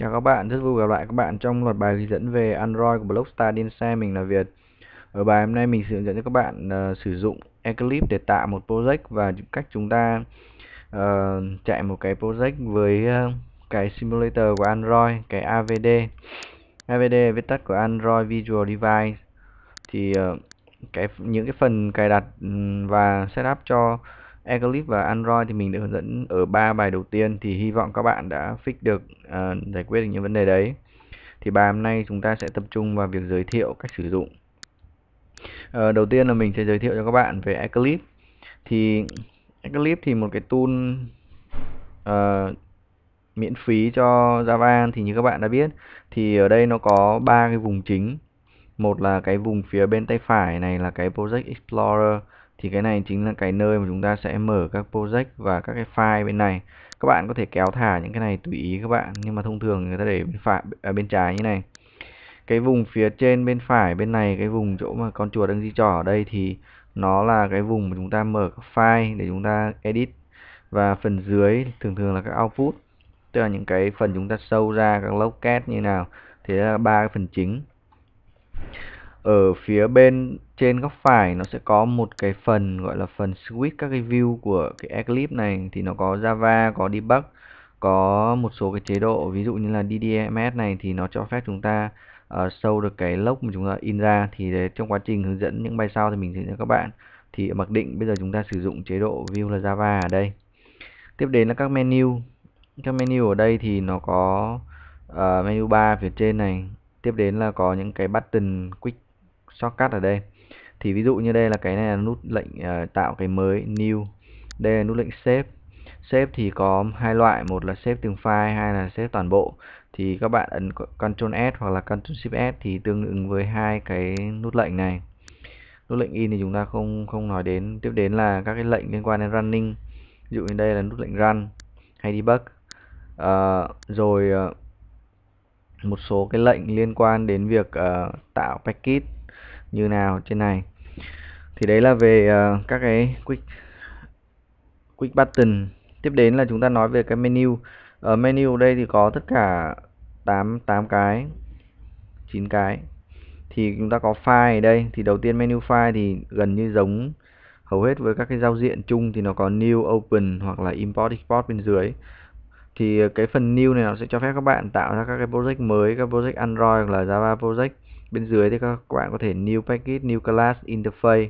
Chào các bạn, rất vui gặp lại các bạn trong loạt bài hướng dẫn về Android của Blockstar Điên Xe Mình là Việt Ở bài hôm nay mình sẽ hướng dẫn cho các bạn uh, sử dụng Eclipse để tạo một project và cách chúng ta uh, chạy một cái project với uh, cái simulator của Android, cái AVD AVD viết tắt của Android Visual Device thì uh, cái những cái phần cài đặt và setup cho Eclipse và Android thì mình đã hướng dẫn ở ba bài đầu tiên thì hy vọng các bạn đã fix được uh, giải quyết được những vấn đề đấy thì bài hôm nay chúng ta sẽ tập trung vào việc giới thiệu cách sử dụng uh, đầu tiên là mình sẽ giới thiệu cho các bạn về Eclipse thì Eclipse thì một cái tool uh, miễn phí cho Java thì như các bạn đã biết thì ở đây nó có ba cái vùng chính một là cái vùng phía bên tay phải này là cái Project Explorer thì cái này chính là cái nơi mà chúng ta sẽ mở các project và các cái file bên này các bạn có thể kéo thả những cái này tùy ý các bạn nhưng mà thông thường người ta để bên phải à, bên trái như này cái vùng phía trên bên phải bên này cái vùng chỗ mà con chuột đang di trỏ ở đây thì nó là cái vùng mà chúng ta mở các file để chúng ta edit và phần dưới thường thường là các output tức là những cái phần chúng ta sâu ra các locket như nào thì là ba cái phần chính ở phía bên trên góc phải nó sẽ có một cái phần gọi là phần switch các cái view của cái Eclipse này thì nó có Java, có debug, có một số cái chế độ ví dụ như là DDMS này thì nó cho phép chúng ta uh, ờ, sâu được cái log mà chúng ta in ra thì đấy, trong quá trình hướng dẫn những bài sau thì mình sẽ cho các bạn thì mặc định bây giờ chúng ta sử dụng chế độ view là Java ở đây tiếp đến là các menu các menu ở đây thì nó có uh, menu bar phía trên này tiếp đến là có những cái button quick shortcut ở đây thì ví dụ như đây là cái này là nút lệnh uh, tạo cái mới new đây là nút lệnh save save thì có hai loại một là save từng file hai là save toàn bộ thì các bạn ấn Ctrl S hoặc là Ctrl Shift S thì tương ứng với hai cái nút lệnh này nút lệnh in thì chúng ta không không nói đến tiếp đến là các cái lệnh liên quan đến running ví dụ như đây là nút lệnh run hay debug à, rồi ờ, một số cái lệnh liên quan đến việc uh, tạo package như nào trên này thì đấy là về uh, các cái quick quick button tiếp đến là chúng ta nói về cái menu ở menu đây thì có tất cả 8 8 cái 9 cái thì chúng ta có file ở đây thì đầu tiên menu file thì gần như giống hầu hết với các cái giao diện chung thì nó có new open hoặc là import export bên dưới thì cái phần new này nó sẽ cho phép các bạn tạo ra các cái project mới các project android hoặc là java project bên dưới thì các bạn có thể new package new class interface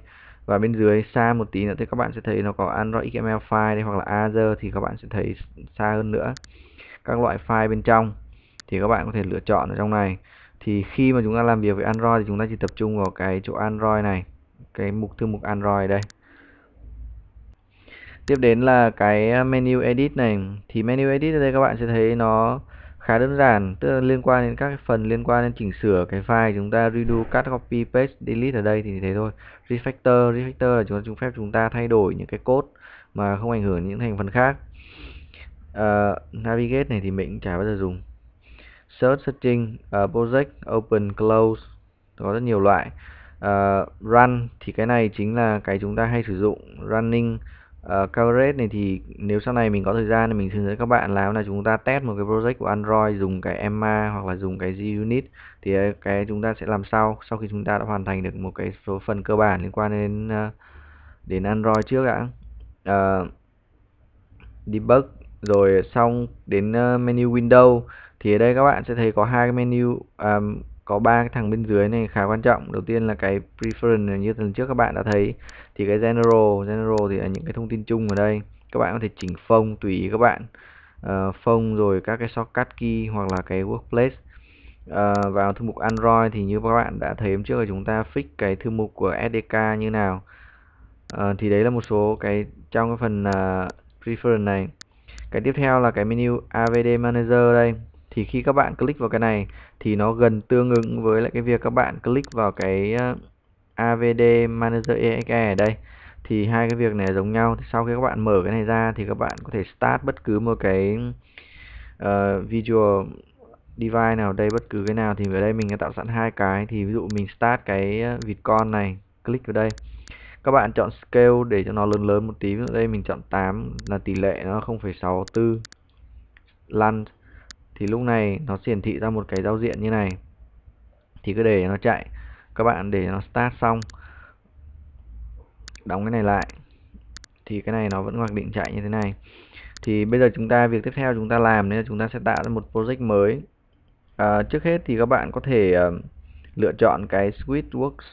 và bên dưới xa một tí nữa thì các bạn sẽ thấy nó có Android XML file đây, hoặc là Azure thì các bạn sẽ thấy xa hơn nữa các loại file bên trong thì các bạn có thể lựa chọn ở trong này thì khi mà chúng ta làm việc với Android thì chúng ta chỉ tập trung vào cái chỗ Android này cái mục thư mục Android đây tiếp đến là cái menu edit này thì menu edit ở đây các bạn sẽ thấy nó khá đơn giản tức là liên quan đến các cái phần liên quan đến chỉnh sửa cái file chúng ta redo cut copy paste delete ở đây thì thế thôi refactor refactor là chúng ta phép chúng ta thay đổi những cái code mà không ảnh hưởng những thành phần khác uh, navigate này thì mình cũng chả bao giờ dùng search searching uh, project open close có rất nhiều loại uh, run thì cái này chính là cái chúng ta hay sử dụng running uh, ờ, Coverage này thì nếu sau này mình có thời gian thì mình hướng dẫn các bạn làm là chúng ta test một cái project của Android dùng cái Emma hoặc là dùng cái g thì ờ, cái chúng ta sẽ làm sau sau khi chúng ta đã hoàn thành được một cái số phần cơ bản liên quan đến uh, đến Android trước ạ uh, debug rồi xong đến uh, menu Windows thì ở đây các bạn sẽ thấy có hai cái menu um, có ba thằng bên dưới này khá quan trọng đầu tiên là cái preference như lần trước các bạn đã thấy thì cái general general thì là những cái thông tin chung ở đây các bạn có thể chỉnh phông tùy ý các bạn uh, phông rồi các cái shortcut key hoặc là cái workplace uh, vào thư mục android thì như các bạn đã thấy hôm trước là chúng ta fix cái thư mục của sdk như nào uh, thì đấy là một số cái trong cái phần uh, preference này cái tiếp theo là cái menu avd manager đây thì khi các bạn click vào cái này thì nó gần tương ứng với lại cái việc các bạn click vào cái ờ, AVD Manager EXE ở đây thì hai cái việc này giống nhau thì sau khi các bạn mở cái này ra thì các bạn có thể start bất cứ một cái uh, visual device nào đây bất cứ cái nào thì ở đây mình đã tạo sẵn hai cái thì ví dụ mình start cái ờ, vịt con này click vào đây các bạn chọn scale để cho nó lớn lớn một tí ví dụ đây mình chọn 8 là tỷ lệ nó 0,64 lăn thì lúc này nó hiển thị ra một cái giao diện như này thì cứ để nó chạy các bạn để nó start xong đóng cái này lại thì cái này nó vẫn hoạch định chạy như thế này thì bây giờ chúng ta việc tiếp theo chúng ta làm nên là chúng ta sẽ tạo ra một project mới à, trước hết thì các bạn có thể uh, lựa chọn cái switch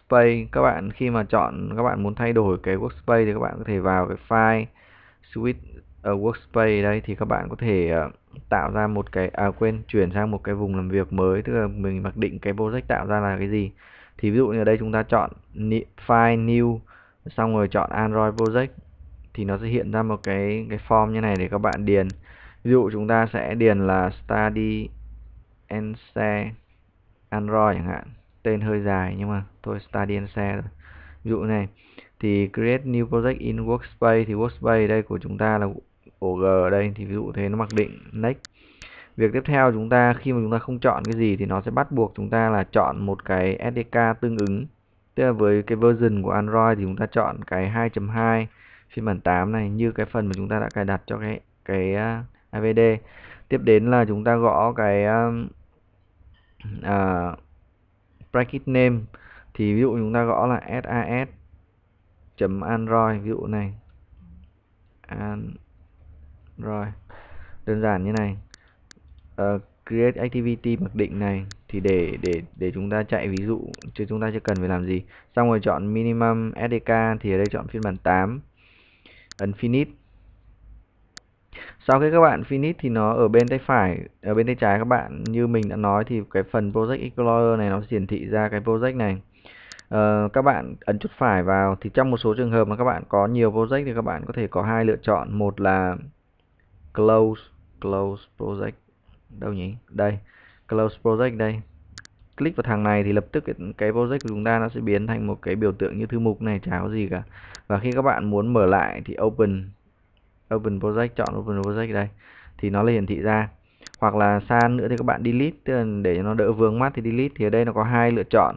workspace các bạn khi mà chọn các bạn muốn thay đổi cái workspace thì các bạn có thể vào cái file switch ở ờ, workspace đây thì các bạn có thể ờ, tạo ra một cái à quên chuyển sang một cái vùng làm việc mới tức là mình mặc định cái project tạo ra là cái gì thì ví dụ như ở đây chúng ta chọn file new xong rồi chọn android project thì nó sẽ hiện ra một cái cái form như này để các bạn điền ví dụ chúng ta sẽ điền là study and share android chẳng hạn tên hơi dài nhưng mà thôi study and share rồi ví dụ này thì create new project in workspace thì workspace đây của chúng ta là OG ở đây thì ví dụ thế nó mặc định next việc tiếp theo chúng ta khi mà chúng ta không chọn cái gì thì nó sẽ bắt buộc chúng ta là chọn một cái SDK tương ứng tức là với cái version của Android thì chúng ta chọn cái 2.2 phiên bản 8 này như cái phần mà chúng ta đã cài đặt cho cái cái à, AVD tiếp đến là chúng ta gõ cái uh, bracket name thì ví dụ chúng ta gõ là sas android ví dụ này An rồi đơn giản như này uh, create activity mặc định này thì để để để chúng ta chạy ví dụ chứ chúng ta chưa cần phải làm gì xong rồi chọn minimum SDK thì ở đây chọn phiên bản 8 ấn finish sau khi các bạn finish thì nó ở bên tay phải ở bên tay trái các bạn như mình đã nói thì cái phần project explorer này nó sẽ hiển thị ra cái project này Uh, các bạn ấn chuột phải vào thì trong một số trường hợp mà các bạn có nhiều project thì các bạn có thể có hai lựa chọn một là close close project đâu nhỉ đây close project đây click vào thằng này thì lập tức cái, cái project của chúng ta nó sẽ biến thành một cái biểu tượng như thư mục này chả có gì cả và khi các bạn muốn mở lại thì open open project chọn open project đây thì nó hiển thị ra hoặc là xa nữa thì các bạn delete tức là để nó đỡ vướng mắt thì delete thì ở đây nó có hai lựa chọn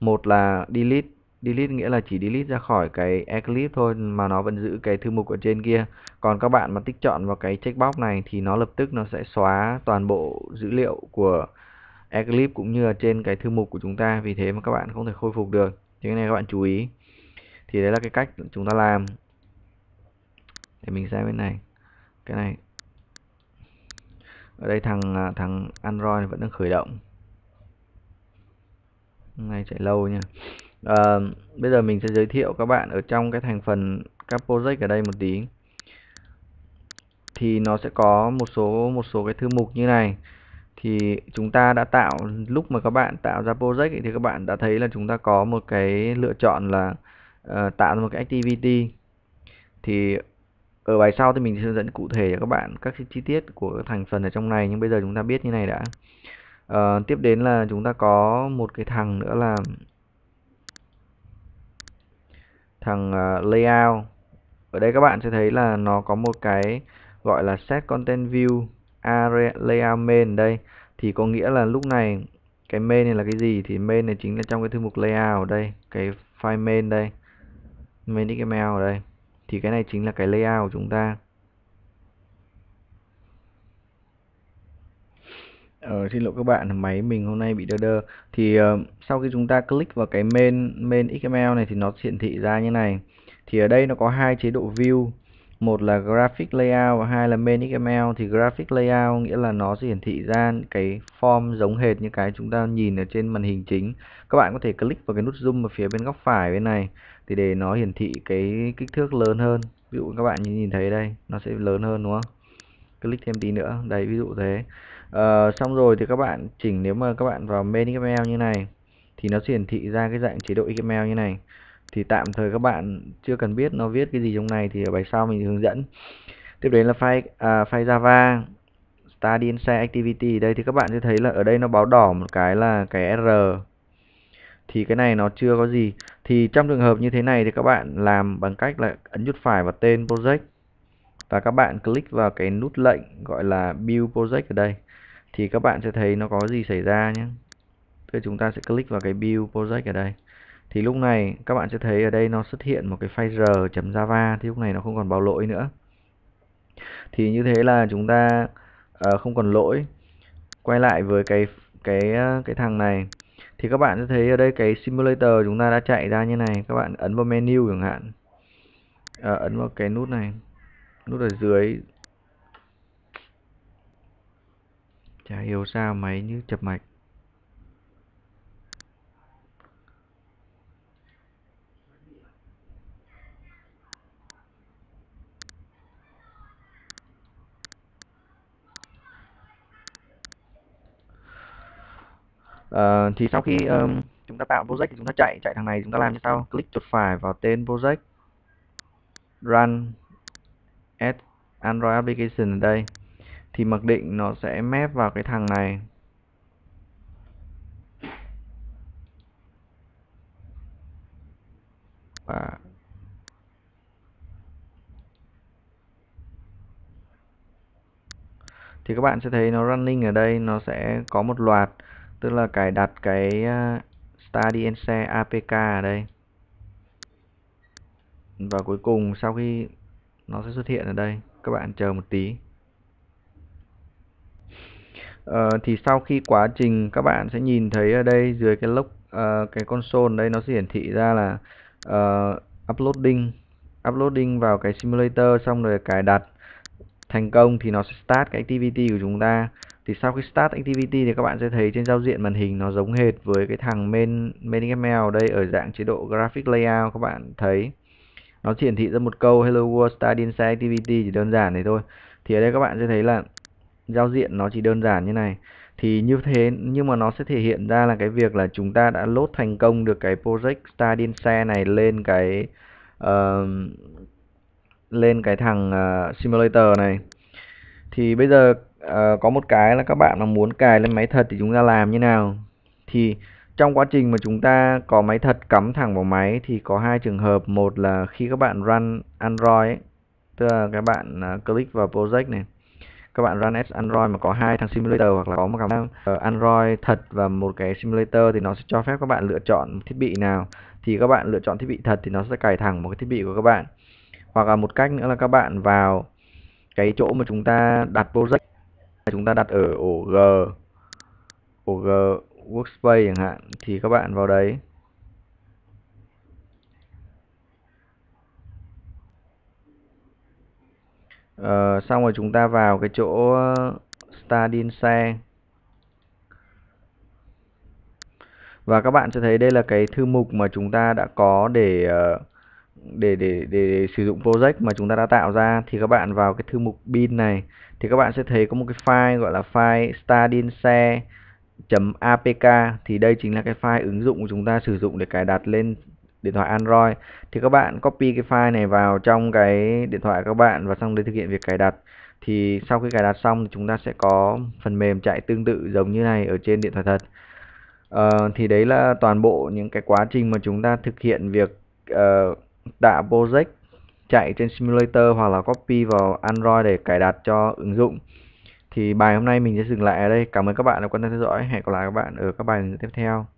một là delete delete nghĩa là chỉ delete ra khỏi cái Eclipse thôi mà nó vẫn giữ cái thư mục ở trên kia còn các bạn mà tích chọn vào cái checkbox này thì nó lập tức nó sẽ xóa toàn bộ dữ liệu của Eclipse cũng như là trên cái thư mục của chúng ta vì thế mà các bạn không thể khôi phục được thì cái này các bạn chú ý thì đấy là cái cách chúng ta làm để mình xem bên này cái này ở đây thằng à, thằng Android vẫn đang khởi động này chạy lâu nha à, bây giờ mình sẽ giới thiệu các bạn ở trong cái thành phần các project ở đây một tí thì nó sẽ có một số một số cái thư mục như này thì chúng ta đã tạo lúc mà các bạn tạo ra project thì các bạn đã thấy là chúng ta có một cái lựa chọn là uh, tạo ra một cái activity thì ở bài sau thì mình sẽ hướng dẫn cụ thể cho các bạn các chi tiết của thành phần ở trong này nhưng bây giờ chúng ta biết như này đã uh, tiếp đến là chúng ta có một cái thằng nữa là thằng ờ, layout ở đây các bạn sẽ thấy là nó có một cái gọi là set content view area layout main đây thì có nghĩa là lúc này cái main này là cái gì thì main này chính là trong cái thư mục layout ở đây cái file main đây main xml ở đây thì cái này chính là cái layout của chúng ta Ờ, xin lỗi các bạn, máy mình hôm nay bị đơ đơ. Thì uh, sau khi chúng ta click vào cái main main XML này thì nó hiển thị ra như này. Thì ở đây nó có hai chế độ view, một là graphic layout và hai là main XML. Thì graphic layout nghĩa là nó sẽ hiển thị ra cái form giống hệt như cái chúng ta nhìn ở trên màn hình chính. Các bạn có thể click vào cái nút zoom ở phía bên góc phải bên này thì để nó hiển thị cái kích thước lớn hơn. Ví dụ các bạn nhìn thấy đây, nó sẽ lớn hơn đúng không? Click thêm tí nữa, đấy ví dụ thế Ờ, xong rồi thì các bạn chỉnh nếu mà các bạn vào main XML như này thì nó hiển thị ra cái dạng chế độ XML như này thì tạm thời các bạn chưa cần biết nó viết cái gì trong này thì ở bài sau mình hướng dẫn tiếp đến là file à, file Java start inside activity đây thì các bạn sẽ thấy là ở đây nó báo đỏ một cái là cái R thì cái này nó chưa có gì thì trong trường hợp như thế này thì các bạn làm bằng cách là ấn nhút phải vào tên project và các bạn click vào cái nút lệnh gọi là build project ở đây thì các bạn sẽ thấy nó có gì xảy ra nhé Thế chúng ta sẽ click vào cái build project ở đây thì lúc này các bạn sẽ thấy ở đây nó xuất hiện một cái file r.java thì lúc này nó không còn báo lỗi nữa thì như thế là chúng ta uh, không còn lỗi quay lại với cái cái ờ, cái thằng này thì các bạn sẽ thấy ở đây cái simulator chúng ta đã chạy ra như này các bạn ấn vào menu chẳng hạn uh, ấn vào cái nút này nút ở dưới chả hiểu sao máy như chập mạch Uh, thì sau khi um, chúng ta tạo project thì chúng ta chạy chạy thằng này chúng ta làm như sau click chuột phải vào tên project run at android application ở đây thì mặc định nó sẽ mép vào cái thằng này và thì các bạn sẽ thấy nó running ở đây nó sẽ có một loạt tức là cài đặt cái ờ, StarDNC APK ở đây và cuối cùng sau khi nó sẽ xuất hiện ở đây các bạn chờ một tí Ờ, thì sau khi quá trình các bạn sẽ nhìn thấy ở đây dưới cái lốc uh, cái console đây nó sẽ hiển thị ra là uh, uploading uploading vào cái simulator xong rồi cài đặt thành công thì nó sẽ start cái activity của chúng ta thì sau khi start activity thì các bạn sẽ thấy trên giao diện màn hình nó giống hệt với cái thằng main main ML đây ở dạng chế độ graphic layout các bạn thấy nó hiển thị ra một câu hello world start inside activity chỉ đơn giản thế thôi thì ở đây các bạn sẽ thấy là giao diện nó chỉ đơn giản như này thì như thế nhưng mà nó sẽ thể hiện ra là cái việc là chúng ta đã lốt thành công được cái project Stadium xe này lên cái uh, lên cái thằng uh, simulator này thì bây giờ uh, có một cái là các bạn mà muốn cài lên máy thật thì chúng ta làm như nào thì trong quá trình mà chúng ta có máy thật cắm thẳng vào máy thì có hai trường hợp một là khi các bạn run Android ấy, tức là các bạn uh, click vào project này các bạn run ads e Android mà có hai thằng simulator hoặc là có một cái ờ, Android thật và một cái simulator thì nó sẽ cho phép các bạn lựa chọn thiết bị nào thì các bạn lựa chọn thiết bị thật thì nó sẽ cài thẳng một cái thiết bị của các bạn hoặc là một cách nữa là các bạn vào cái chỗ mà chúng ta đặt project chúng ta đặt ở ổ G ổ G workspace chẳng hạn thì các bạn vào đấy Ờ, xong rồi chúng ta vào cái chỗ ờ, start in và các bạn sẽ thấy đây là cái thư mục mà chúng ta đã có ờ, để để, để, để sử dụng project mà chúng ta đã tạo ra thì các bạn vào cái thư mục bin này thì các bạn sẽ thấy có một cái file gọi là file stardinse.apk thì đây chính là cái file ứng dụng của chúng ta sử dụng để cài đặt lên điện thoại Android thì các bạn copy cái file này vào trong cái điện thoại các bạn và xong đấy thực hiện việc cài đặt thì sau khi cài đặt xong thì chúng ta sẽ có phần mềm chạy tương tự giống như này ở trên điện thoại thật uh, thì đấy là toàn bộ những cái quá trình mà chúng ta thực hiện việc uh, tạo project chạy trên simulator hoặc là copy vào Android để cài đặt cho ứng dụng thì bài hôm nay mình sẽ dừng lại ở đây cảm ơn các bạn đã quan tâm theo dõi hẹn gặp lại các bạn ở các bài tiếp theo